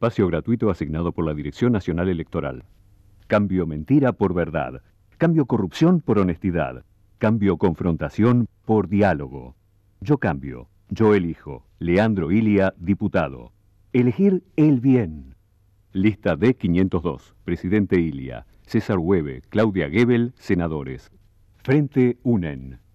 espacio gratuito asignado por la Dirección Nacional Electoral. Cambio mentira por verdad. Cambio corrupción por honestidad. Cambio confrontación por diálogo. Yo cambio. Yo elijo. Leandro Ilia, diputado. Elegir el bien. Lista D502. Presidente Ilia. César Hueve. Claudia Gebel, senadores. Frente UNEN.